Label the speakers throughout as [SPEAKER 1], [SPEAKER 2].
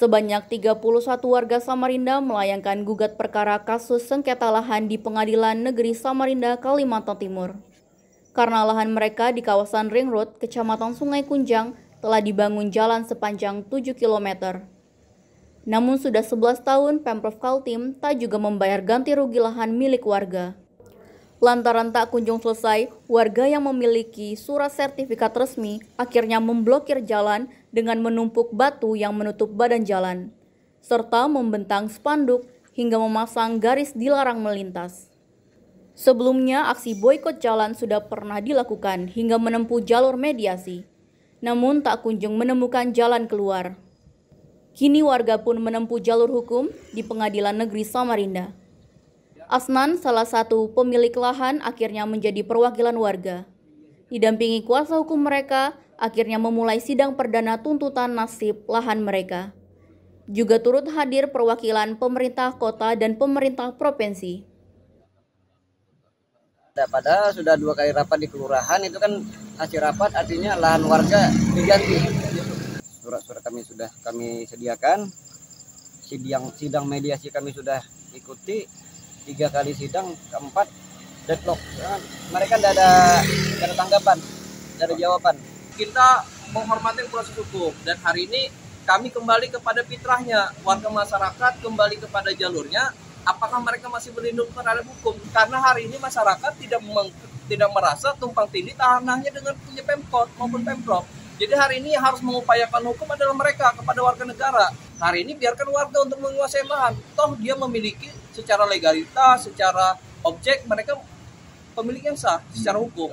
[SPEAKER 1] Sebanyak 31 warga Samarinda melayangkan gugat perkara kasus sengketa lahan di Pengadilan Negeri Samarinda, Kalimantan Timur. Karena lahan mereka di kawasan Ring Road, Kecamatan Sungai Kunjang, telah dibangun jalan sepanjang 7 km. Namun sudah 11 tahun, Pemprov Kaltim tak juga membayar ganti rugi lahan milik warga. Lantaran tak kunjung selesai, warga yang memiliki surat sertifikat resmi akhirnya memblokir jalan dengan menumpuk batu yang menutup badan jalan, serta membentang spanduk hingga memasang garis dilarang melintas. Sebelumnya, aksi boykot jalan sudah pernah dilakukan hingga menempuh jalur mediasi, namun tak kunjung menemukan jalan keluar. Kini warga pun menempuh jalur hukum di Pengadilan Negeri Samarinda. Asnan, salah satu pemilik lahan, akhirnya menjadi perwakilan warga. Didampingi kuasa hukum mereka, akhirnya memulai sidang perdana tuntutan nasib lahan mereka. Juga turut hadir perwakilan pemerintah kota dan pemerintah provinsi.
[SPEAKER 2] Padahal sudah dua kali rapat di kelurahan, itu kan hasil rapat artinya lahan warga diganti. Surat-surat kami sudah kami sediakan, sidang, sidang mediasi kami sudah ikuti, tiga kali sidang keempat deadlock
[SPEAKER 3] kan, mereka tidak ada tidak ada tanggapan tidak ada jawaban kita menghormati proses hukum dan hari ini kami kembali kepada fitrahnya warga masyarakat kembali kepada jalurnya apakah mereka masih melindungi terhadap hukum karena hari ini masyarakat tidak meng, tidak merasa tumpang tindih tanahnya dengan punya pemkot maupun pemprov jadi hari ini yang harus mengupayakan hukum adalah mereka kepada warga negara hari ini biarkan warga untuk menguasai lahan toh dia memiliki secara legalitas secara objek mereka pemilik yang sah secara hmm. hukum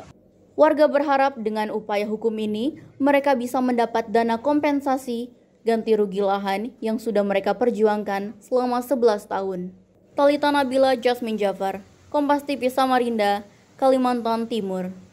[SPEAKER 1] warga berharap dengan upaya hukum ini mereka bisa mendapat dana kompensasi ganti rugi lahan yang sudah mereka perjuangkan selama 11 tahun Talita Nabila Jasmine Jafar Kompas TV Samarinda Kalimantan Timur